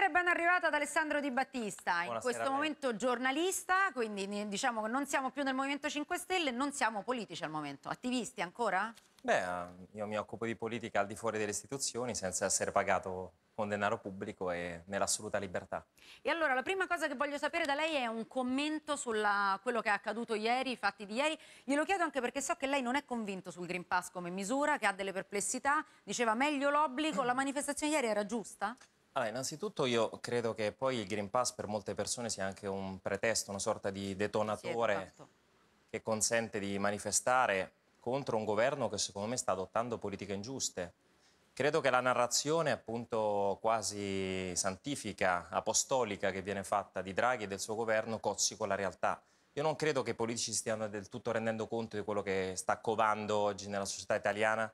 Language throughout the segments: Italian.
Buonasera e ben arrivata ad Alessandro Di Battista, Buonasera in questo momento giornalista, quindi diciamo che non siamo più nel Movimento 5 Stelle, non siamo politici al momento, attivisti ancora? Beh, io mi occupo di politica al di fuori delle istituzioni senza essere pagato con denaro pubblico e nell'assoluta libertà. E allora la prima cosa che voglio sapere da lei è un commento su quello che è accaduto ieri, i fatti di ieri. Glielo chiedo anche perché so che lei non è convinto sul Green Pass come misura, che ha delle perplessità, diceva meglio l'obbligo, la manifestazione ieri era giusta? Allora, innanzitutto io credo che poi il Green Pass per molte persone sia anche un pretesto, una sorta di detonatore sì, esatto. che consente di manifestare contro un governo che secondo me sta adottando politiche ingiuste. Credo che la narrazione appunto quasi santifica, apostolica che viene fatta di Draghi e del suo governo cozzi con la realtà. Io non credo che i politici stiano del tutto rendendo conto di quello che sta covando oggi nella società italiana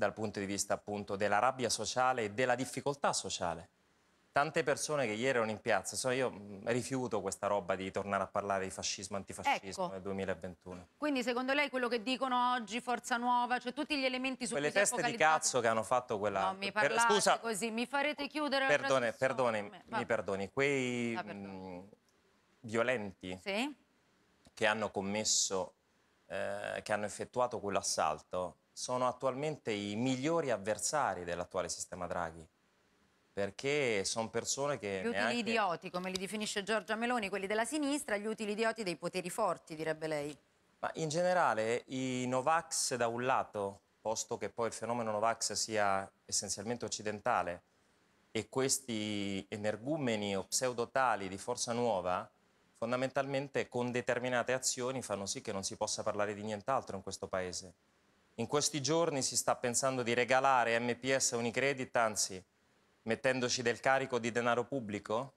dal punto di vista appunto della rabbia sociale e della difficoltà sociale. Tante persone che ieri erano in piazza, so, io mm, rifiuto questa roba di tornare a parlare di fascismo antifascismo ecco. nel 2021. Quindi secondo lei quello che dicono oggi Forza Nuova, cioè tutti gli elementi su Quelle cui teste di cazzo che hanno fatto quella No, mi parlate per... Scusa, così, mi farete chiudere perdone, la Perdone, mi, mi perdoni, quei ah, mh, mm, violenti sì? che hanno commesso eh, che hanno effettuato quell'assalto sono attualmente i migliori avversari dell'attuale sistema Draghi perché sono persone che... Gli utili neanche... idioti, come li definisce Giorgia Meloni, quelli della sinistra, gli utili idioti dei poteri forti, direbbe lei. Ma in generale i Novax da un lato, posto che poi il fenomeno Novax sia essenzialmente occidentale, e questi energumeni o pseudotali di forza nuova, fondamentalmente con determinate azioni fanno sì che non si possa parlare di nient'altro in questo paese. In questi giorni si sta pensando di regalare MPS a Unicredit, anzi, mettendoci del carico di denaro pubblico,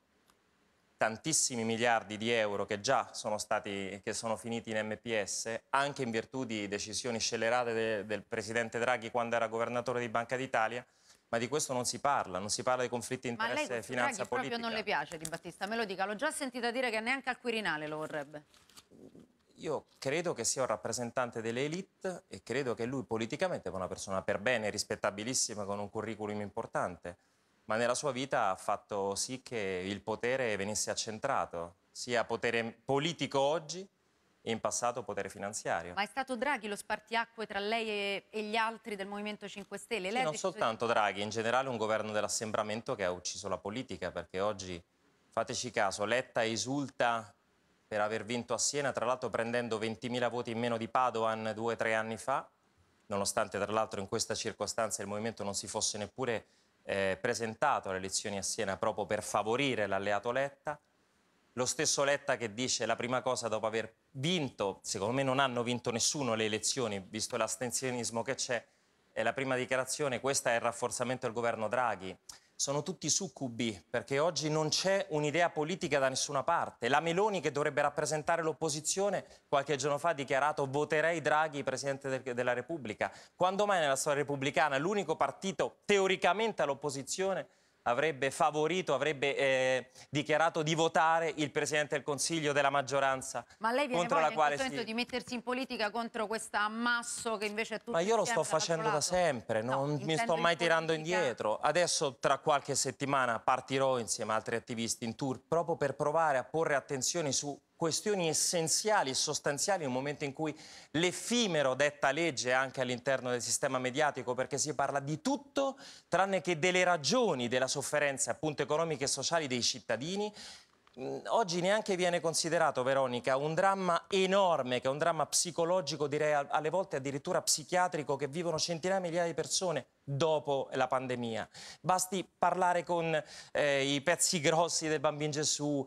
tantissimi miliardi di euro che già sono, stati, che sono finiti in MPS, anche in virtù di decisioni scellerate de, del Presidente Draghi quando era governatore di Banca d'Italia, ma di questo non si parla, non si parla di conflitti di interesse e finanza Draghi politica. Ma proprio non le piace Di Battista, me lo dica, l'ho già sentita dire che neanche al Quirinale lo vorrebbe. Io credo che sia un rappresentante delle elite e credo che lui politicamente sia una persona per bene, rispettabilissima, con un curriculum importante, ma nella sua vita ha fatto sì che il potere venisse accentrato, sia potere politico oggi e in passato potere finanziario. Ma è stato Draghi lo spartiacque tra lei e, e gli altri del Movimento 5 Stelle? Sì, non soltanto di... Draghi, in generale un governo dell'assembramento che ha ucciso la politica, perché oggi, fateci caso, Letta esulta per aver vinto a Siena, tra l'altro prendendo 20.000 voti in meno di Padoan due o tre anni fa, nonostante tra l'altro in questa circostanza il movimento non si fosse neppure eh, presentato alle elezioni a Siena proprio per favorire l'alleato Letta. Lo stesso Letta che dice la prima cosa dopo aver vinto, secondo me non hanno vinto nessuno le elezioni, visto l'astensionismo che c'è, è la prima dichiarazione, questa è il rafforzamento del governo Draghi sono tutti succubi, perché oggi non c'è un'idea politica da nessuna parte. La Meloni, che dovrebbe rappresentare l'opposizione, qualche giorno fa ha dichiarato voterei Draghi Presidente de della Repubblica. Quando mai nella storia repubblicana l'unico partito teoricamente all'opposizione avrebbe favorito, avrebbe eh, dichiarato di votare il Presidente del Consiglio della maggioranza. Ma lei viene contro la quale si... di mettersi in politica contro questo ammasso che invece è tutto... Ma io lo sto facendo da sempre, no, non mi sto mai in tirando politica. indietro. Adesso tra qualche settimana partirò insieme ad altri attivisti in tour proprio per provare a porre attenzione su questioni essenziali e sostanziali in un momento in cui l'effimero detta legge anche all'interno del sistema mediatico perché si parla di tutto tranne che delle ragioni della sofferenza appunto economica e sociale dei cittadini Oggi neanche viene considerato, Veronica, un dramma enorme, che è un dramma psicologico, direi alle volte addirittura psichiatrico, che vivono centinaia di migliaia di persone dopo la pandemia. Basti parlare con eh, i pezzi grossi del Bambino Gesù,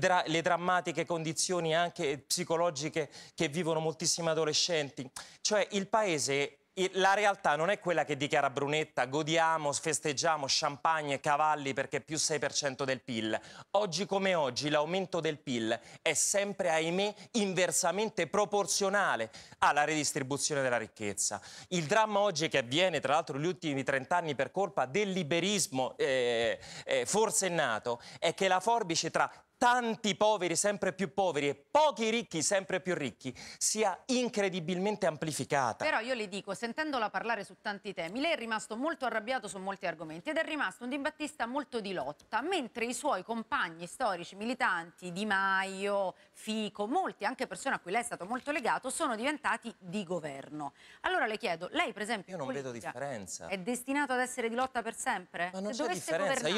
dra le drammatiche condizioni anche psicologiche che vivono moltissimi adolescenti. Cioè il paese la realtà non è quella che dichiara Brunetta, godiamo, festeggiamo, champagne, cavalli perché più 6% del PIL. Oggi come oggi l'aumento del PIL è sempre, ahimè, inversamente proporzionale alla redistribuzione della ricchezza. Il dramma oggi che avviene, tra l'altro, negli ultimi 30 anni per colpa del liberismo eh, eh, forsennato, è che la forbice tra tanti poveri sempre più poveri e pochi ricchi sempre più ricchi sia incredibilmente amplificata. Però io le dico, sentendola parlare su tanti temi, lei è rimasto molto arrabbiato su molti argomenti ed è rimasto un dibattista molto di lotta, mentre i suoi compagni storici, militanti, Di Maio, Fico, molti, anche persone a cui lei è stato molto legato, sono diventati di governo. Allora le chiedo, lei per esempio... Io non vedo differenza. È destinato ad essere di lotta per sempre? Ma non c'è differenza. Governare...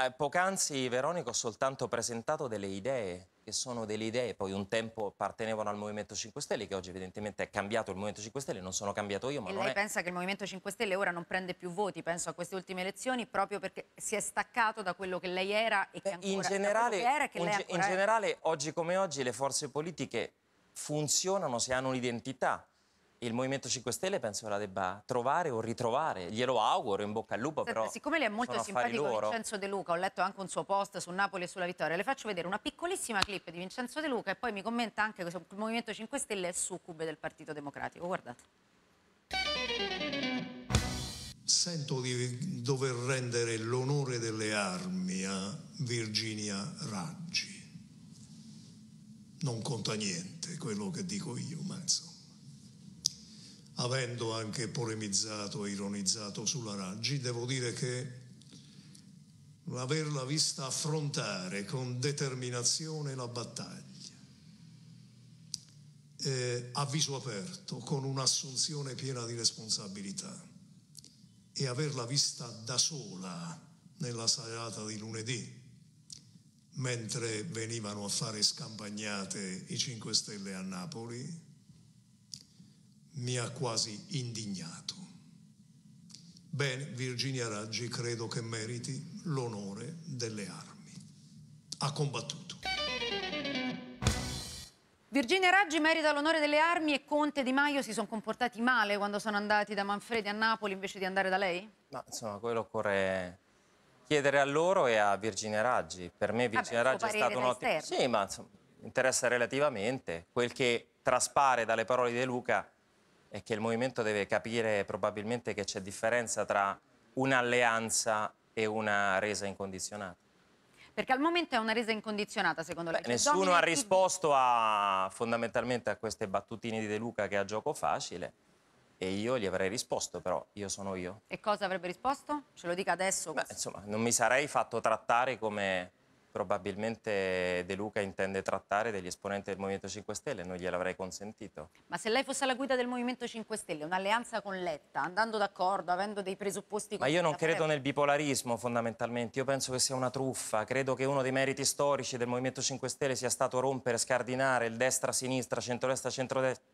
Io eh, poc'anzi, Veronico, ho soltanto presentato portato delle idee, che sono delle idee, poi un tempo appartenevano al Movimento 5 Stelle, che oggi evidentemente è cambiato il Movimento 5 Stelle, non sono cambiato io. Ma e lei è... pensa che il Movimento 5 Stelle ora non prende più voti, penso a queste ultime elezioni, proprio perché si è staccato da quello che lei era e che ancora in generale, era, in, ancora in generale, oggi come oggi, le forze politiche funzionano se hanno un'identità il Movimento 5 Stelle penso che la debba trovare o ritrovare, glielo auguro in bocca al lupo Senta, però siccome lei è molto simpatico Vincenzo De Luca, ho letto anche un suo post su Napoli e sulla vittoria, le faccio vedere una piccolissima clip di Vincenzo De Luca e poi mi commenta anche che il Movimento 5 Stelle è succube del Partito Democratico, guardate Sento di dover rendere l'onore delle armi a Virginia Raggi non conta niente quello che dico io ma insomma avendo anche polemizzato e ironizzato sulla Raggi, devo dire che l'averla vista affrontare con determinazione la battaglia, eh, a viso aperto, con un'assunzione piena di responsabilità e averla vista da sola nella serata di lunedì, mentre venivano a fare scampagnate i 5 Stelle a Napoli, mi ha quasi indignato. Bene, Virginia Raggi credo che meriti l'onore delle armi. Ha combattuto. Virginia Raggi merita l'onore delle armi e Conte e Di Maio si sono comportati male quando sono andati da Manfredi a Napoli invece di andare da lei? Ma insomma, quello occorre chiedere a loro e a Virginia Raggi. Per me Virginia Vabbè, Raggi è stato un ottimo... Sì, ma insomma, interessa relativamente. Quel che traspare dalle parole di De Luca è che il movimento deve capire probabilmente che c'è differenza tra un'alleanza e una resa incondizionata. Perché al momento è una resa incondizionata, secondo lei? Beh, cioè, nessuno ha risposto a, fondamentalmente a queste battutine di De Luca che ha gioco facile. E io gli avrei risposto, però io sono io. E cosa avrebbe risposto? Ce lo dica adesso. Beh, insomma, non mi sarei fatto trattare come probabilmente De Luca intende trattare degli esponenti del Movimento 5 Stelle, non gliel'avrei consentito. Ma se lei fosse alla guida del Movimento 5 Stelle, un'alleanza con Letta, andando d'accordo, avendo dei presupposti... Ma io non credo nel bipolarismo fondamentalmente, io penso che sia una truffa, credo che uno dei meriti storici del Movimento 5 Stelle sia stato rompere, scardinare il destra-sinistra, centro centrodestra-centrodestra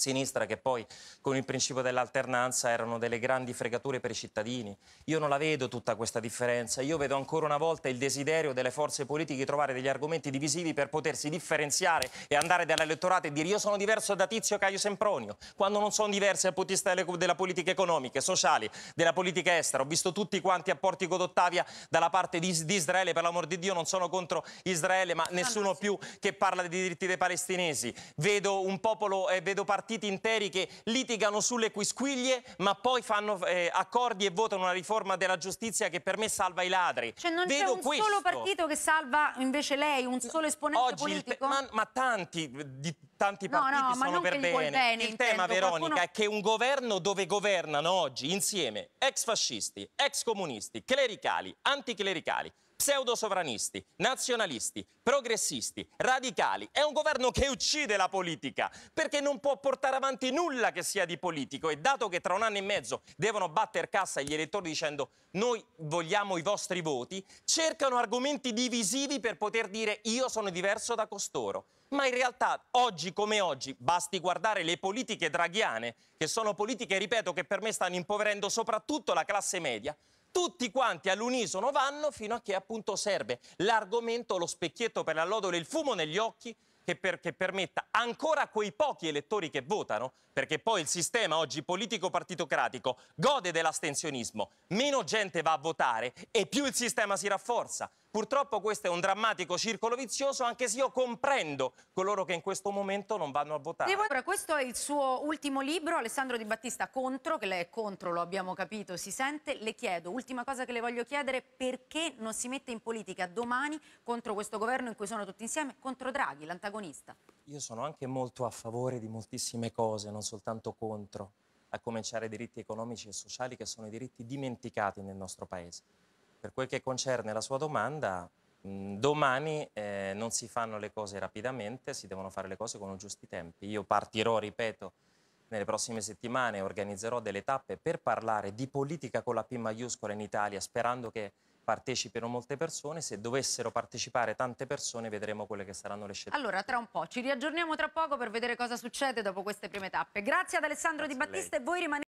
sinistra che poi con il principio dell'alternanza erano delle grandi fregature per i cittadini. Io non la vedo tutta questa differenza, io vedo ancora una volta il desiderio delle forze politiche di trovare degli argomenti divisivi per potersi differenziare e andare dall'elettorato e dire io sono diverso da Tizio Caio Sempronio, quando non sono diversi dal punto di vista della politica economica, sociale, della politica estera. Ho visto tutti quanti apporti con Ottavia dalla parte di, di, Israele, per l'amor di Dio non sono contro Israele, ma nessuno più che parla dei diritti dei palestinesi. Vedo un popolo, eh, vedo partiti partiti interi che litigano sulle quisquiglie ma poi fanno eh, accordi e votano una riforma della giustizia che per me salva i ladri. Cioè non c'è un questo. solo partito che salva invece lei, un solo esponente Oggi politico? Ma, ma, tanti, di, tanti partiti no, no, sono per bene. bene. Il intendo, tema, Veronica, qualcuno... è che un governo dove governano oggi insieme ex fascisti, ex comunisti, clericali, anticlericali, pseudosovranisti, nazionalisti, progressisti, radicali. È un governo che uccide la politica perché non può portare avanti nulla che sia di politico e dato che tra un anno e mezzo devono batter cassa gli elettori dicendo noi vogliamo i vostri voti, cercano argomenti divisivi per poter dire io sono diverso da costoro. Ma in realtà oggi come oggi basti guardare le politiche draghiane, che sono politiche, ripeto, che per me stanno impoverendo soprattutto la classe media, tutti quanti all'unisono vanno fino a che appunto serve l'argomento, lo specchietto per l'allodole, il fumo negli occhi che, per, che, permetta ancora a quei pochi elettori che votano, perché poi il sistema oggi politico-partitocratico gode dell'astensionismo, meno gente va a votare e più il sistema si rafforza. Purtroppo questo è un drammatico circolo vizioso, anche se io comprendo coloro che in questo momento non vanno a votare. Allora, questo è il suo ultimo libro, Alessandro Di Battista contro, che lei è contro, lo abbiamo capito, si sente. Le chiedo, ultima cosa che le voglio chiedere, perché non si mette in politica domani contro questo governo in cui sono tutti insieme, contro Draghi, l'antagonista? Io sono anche molto a favore di moltissime cose, non soltanto contro, a cominciare diritti economici e sociali che sono i diritti dimenticati nel nostro Paese. Per quel che concerne la sua domanda, mm, domani eh, non si fanno le cose rapidamente, si devono fare le cose con i giusti tempi. Io partirò, ripeto, nelle prossime settimane organizzerò delle tappe per parlare di politica con la P maiuscola in Italia, sperando che partecipino molte persone, se dovessero partecipare tante persone vedremo quelle che saranno le scelte. Allora, tra un po', ci riaggiorniamo tra poco per vedere cosa succede dopo queste prime tappe. Grazie ad Alessandro Grazie Di Battista e voi rimanete